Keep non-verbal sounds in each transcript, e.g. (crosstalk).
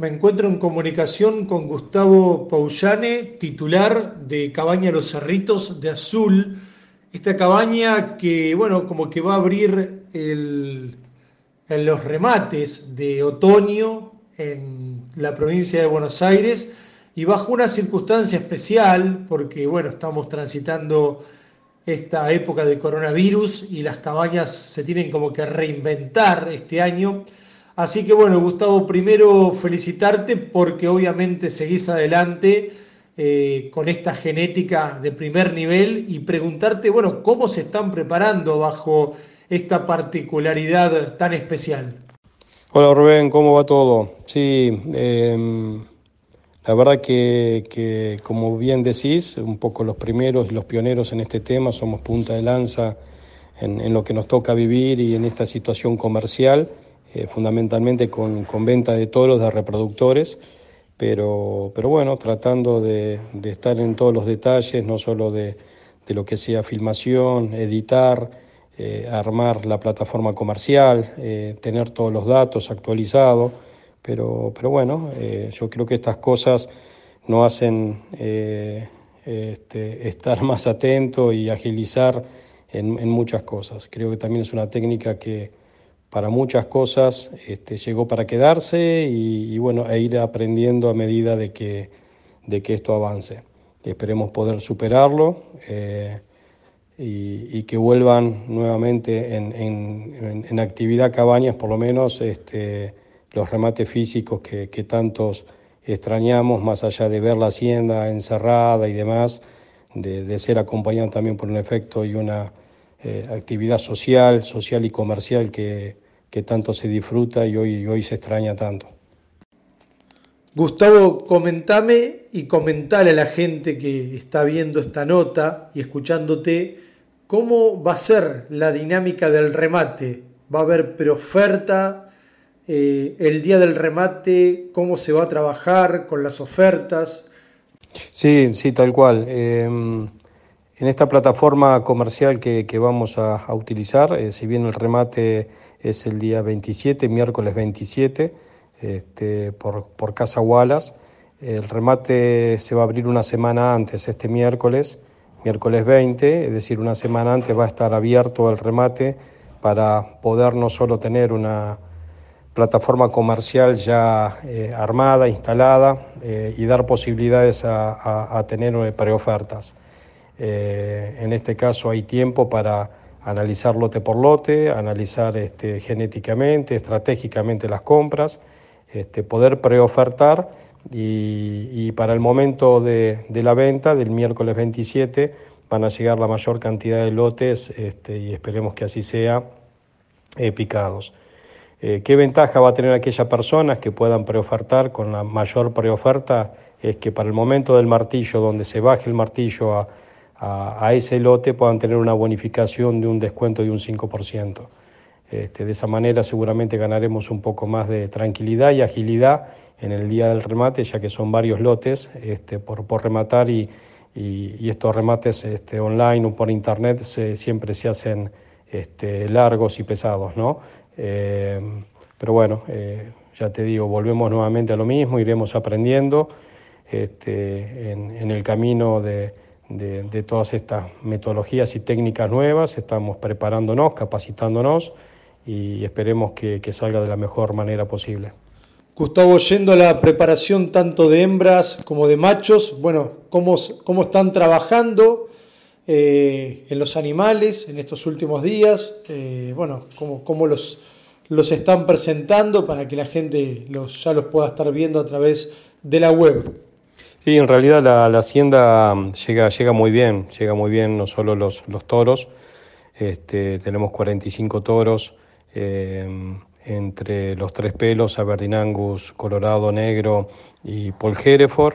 Me encuentro en comunicación con Gustavo Paullane, titular de Cabaña Los Cerritos de Azul. Esta cabaña que, bueno, como que va a abrir en los remates de otoño en la provincia de Buenos Aires y bajo una circunstancia especial, porque, bueno, estamos transitando esta época de coronavirus y las cabañas se tienen como que reinventar este año. Así que bueno, Gustavo, primero felicitarte porque obviamente seguís adelante eh, con esta genética de primer nivel y preguntarte, bueno, ¿cómo se están preparando bajo esta particularidad tan especial? Hola Rubén, ¿cómo va todo? Sí, em, la verdad que, como bien decís, un poco los primeros, los pioneros en este tema, somos punta de lanza en lo que nos toca vivir y en esta situación comercial. Eh, fundamentalmente con, venta de los de reproductores, pero, pero bueno, tratando de, estar en todos los detalles, no solo de, lo que sea filmación, editar, eh, armar la plataforma comercial, eh, tener todos los datos actualizados, pero, pero bueno, yo creo que estas cosas nos hacen este, (laughs) estar más atento y agilizar en muchas cosas. Creo que también es una técnica que para muchas cosas este, llegó para quedarse y, bueno, e ir aprendiendo a medida de que, de que esto avance. Esperemos poder superarlo eh, y, que vuelvan nuevamente en, actividad cabañas, por lo menos este, los remates físicos que, tantos extrañamos, más allá de ver la hacienda encerrada y demás, de, de ser acompañado también por un efecto y una eh, actividad social, social y comercial que, tanto se disfruta y hoy, hoy se extraña tanto. Gustavo, comentame y comentale a la gente que está viendo esta nota y escuchándote cómo va a ser la dinámica del remate. ¿Va a haber preoferta? Eh, ¿El día del remate? ¿Cómo se va a trabajar con las ofertas? Sí, sí, tal cual. Em, en esta plataforma comercial que, vamos a, utilizar, eh, si bien el remate es el día 27, miércoles 27, este, por, Casa Wallace, el remate se va a abrir una semana antes, este miércoles, miércoles 20, es decir, una semana antes va a estar abierto el remate para poder no solo tener una plataforma comercial ya eh, armada, instalada eh, y dar posibilidades a, a tener preofertas. Eh, en este caso hay tiempo para analizar lote por lote, analizar este, genéticamente, estratégicamente las compras, este, poder preofertar y, y, para el momento de, la venta, del miércoles 27, van a llegar la mayor cantidad de lotes este, y esperemos que así sea, eh, picados. Eh, ¿Qué ventaja va a tener aquellas personas que puedan preofertar con la mayor preoferta? Es que para el momento del martillo, donde se baje el martillo a a, ese lote puedan tener una bonificación de un descuento de un 5%. Este, de esa manera seguramente ganaremos un poco más de tranquilidad y agilidad en el día del remate, ya que son varios lotes este, por, rematar y, estos remates este, online o por internet siempre se hacen este, largos y pesados. ¿no? Eh, pero bueno, eh, ya te digo, volvemos nuevamente a lo mismo, iremos aprendiendo este, en el camino de de, todas estas metodologías y técnicas nuevas, estamos preparándonos, capacitándonos y esperemos que, salga de la mejor manera posible. Gustavo, yendo a la preparación tanto de hembras como de machos, bueno, ¿cómo, están trabajando eh, en los animales en estos últimos días? Eh, bueno, ¿cómo, los, los, están presentando para que la gente los, ya los pueda estar viendo a través de la web? Sí, en realidad la, hacienda llega, llega muy bien, llega muy bien no solo los, los toros, este, tenemos 45 toros eh, entre los tres pelos, Aberdeen Angus, Colorado Negro y Paul Hereford.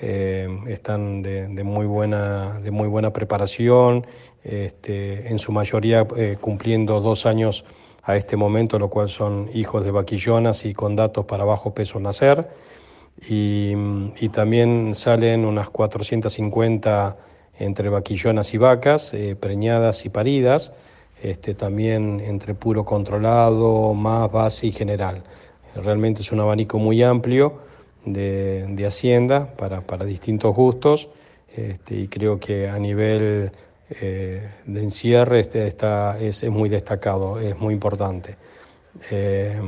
Eh, están de, muy buena, de muy buena preparación, este, en su mayoría eh, cumpliendo dos años a este momento, lo cual son hijos de vaquillonas y con datos para bajo peso nacer y, también salen unas 450 entre vaquillonas y vacas, eh, preñadas y paridas, este, también entre puro controlado, más base y general. Realmente es un abanico muy amplio de, hacienda para, distintos gustos este, y creo que a nivel eh, de encierre este, está, es, muy destacado, es muy importante. Eh,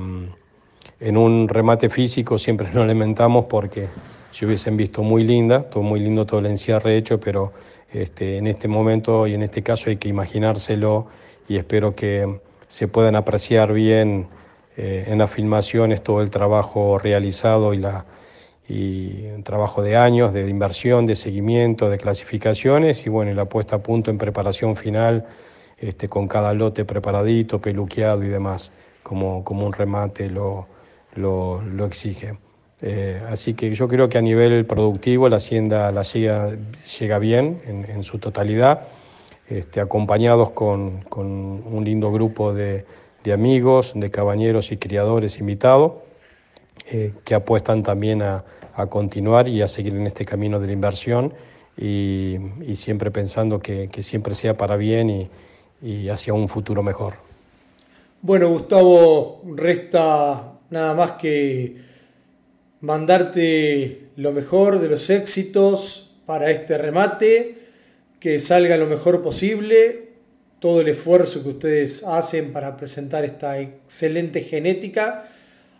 en un remate físico siempre nos lamentamos porque se hubiesen visto muy linda, todo muy lindo todo el encierre hecho, pero este, en este momento y en este caso hay que imaginárselo y espero que se puedan apreciar bien eh, en las filmaciones todo el trabajo realizado y la y trabajo de años de inversión, de seguimiento, de clasificaciones y bueno, la puesta a punto en preparación final este, con cada lote preparadito, peluqueado y demás, como, como un remate lo, lo, exige. Eh, así que yo creo que a nivel productivo la Hacienda llega, llega bien en, su totalidad, este, acompañados con, un lindo grupo de, amigos, de cabañeros y criadores invitados, eh, que apuestan también a, continuar y a seguir en este camino de la inversión y, siempre pensando que, siempre sea para bien y, y hacia un futuro mejor. Bueno, Gustavo, resta Nada más que mandarte lo mejor de los éxitos para este remate, que salga lo mejor posible, todo el esfuerzo que ustedes hacen para presentar esta excelente genética.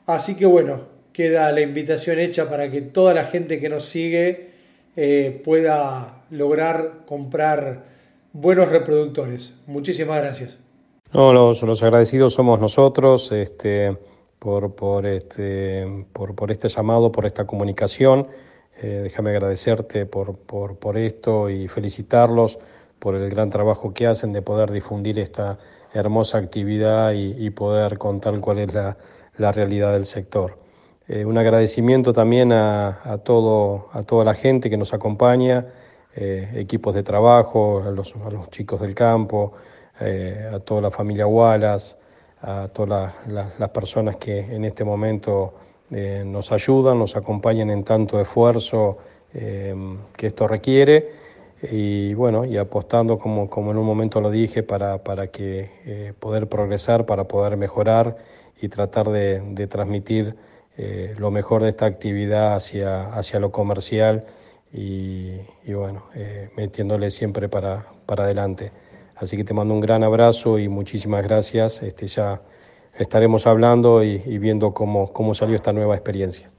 Así que bueno, queda la invitación hecha para que toda la gente que nos sigue eh, pueda lograr comprar buenos reproductores. Muchísimas gracias. No, los, los agradecidos somos nosotros. Este, por, este, por, este llamado, por esta comunicación. Eh, déjame agradecerte por, esto y felicitarlos por el gran trabajo que hacen de poder difundir esta hermosa actividad y, poder contar cuál es la, realidad del sector. Eh, un agradecimiento también a, toda la gente que nos acompaña, eh, equipos de trabajo, a los, chicos del campo, a toda la familia Wallace, a todas las, personas que en este momento eh, nos ayudan, nos acompañan en tanto esfuerzo eh, que esto requiere y bueno, y apostando como, en un momento lo dije para, para que eh, poder progresar, para poder mejorar y tratar de, transmitir lo mejor de esta actividad hacia, hacia lo comercial y, y bueno, metiéndole siempre para, para adelante. Así que te mando un gran abrazo y muchísimas gracias. Este, ya estaremos hablando y, viendo cómo, cómo salió esta nueva experiencia.